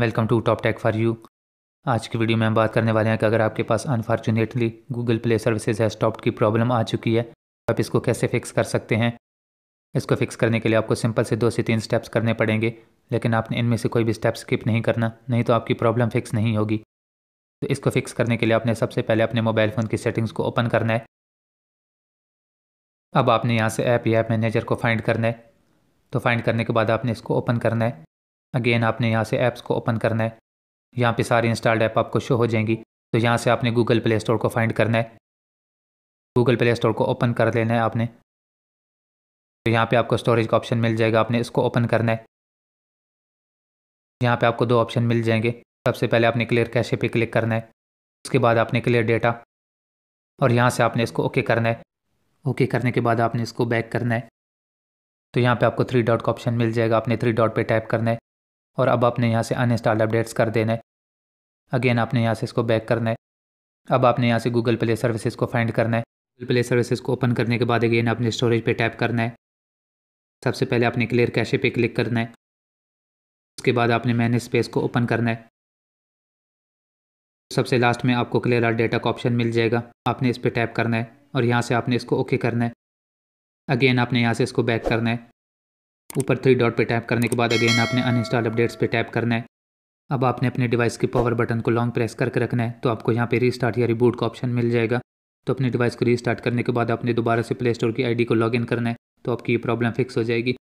welcome to Top Tech For You आज की video में हम बात करने वाले हैं कि अगर आपके पास unfortunately Google Play services stop की प्रॉब्लम आ चुकी है तो आप इसको कैसे फिक्स कर सकते हैं इसको फिक्स करने के लिए आपको सिंपल से दो से तीन स्टेप्स करने पड़ेंगे लेकिन आपने इनमें से कोई भी स्टेप स्किप नहीं करना नहीं तो आपकी प्रॉब्लम फिक्स नहीं होगी तो इसको फिक्स करने के लिए आपने सबसे पहले अपने मोबाइल फ़ोन की सेटिंग्स को ओपन करना है अब आपने यहाँ से ऐप या ऐप मैनेजर को फाइंड करना है तो फाइंड करने के बाद आपने इसको ओपन करना है अगेन आपने यहाँ से ऐप्स को ओपन करना है यहाँ पे सारी इंस्टॉल्ड ऐप आपको शो हो जाएंगी तो यहाँ से आपने गूगल प्ले स्टोर को फाइंड करना है गूगल प्ले स्टोर को ओपन कर लेना है आपने तो यहाँ पे आपको स्टोरेज का ऑप्शन मिल जाएगा आपने इसको ओपन करना है यहाँ पे आपको दो ऑप्शन मिल जाएंगे सबसे पहले आपने क्लियर कैशे पे क्लिक करना है उसके बाद आपने क्लियर डेटा और यहाँ से आपने इसको ओके करना है ओके करने के बाद आपने इसको बैक करना है तो यहाँ पे आपको थ्री डॉट का ऑप्शन मिल जाएगा आपने थ्री डॉट पे टाइप करना है और अब आपने यहाँ से अनइंस्टॉल अपडेट्स कर देना है अगेन आपने यहाँ से इसको बैक करना है अब आपने यहाँ से गूगल प्ले सर्विसेज को फाइंड करना है गूगल प्ले सर्विसेज को ओपन करने के बाद अगेन आपने स्टोरेज पे टैप करना है सबसे पहले आपने क्लियर कैशे पे क्लिक करना है उसके बाद आपने मैनेज स्पेस को ओपन करना है सबसे लास्ट में आपको क्लियर आर डेटा का ऑप्शन मिल जाएगा आपने इस पर टैप करना है और यहाँ से आपने इसको ओके करना है अगेन आपने यहाँ से इसको बैक करना है ऊपर थ्री डॉट पे टैप करने के बाद अगेन आपने अनइंस्टॉल अपडेट्स पे टैप करना है अब आपने अपने डिवाइस के पावर बटन को लॉन्ग प्रेस करके रखना है तो आपको यहाँ पे रीस्टार्ट या रिबूट का ऑप्शन मिल जाएगा तो अपने डिवाइस को रीस्टार्ट करने के बाद आपने दोबारा से प्ले स्टोर की आईडी को लॉगिन करना है तो आपकी ये प्रॉब्लम फिक्स हो जाएगी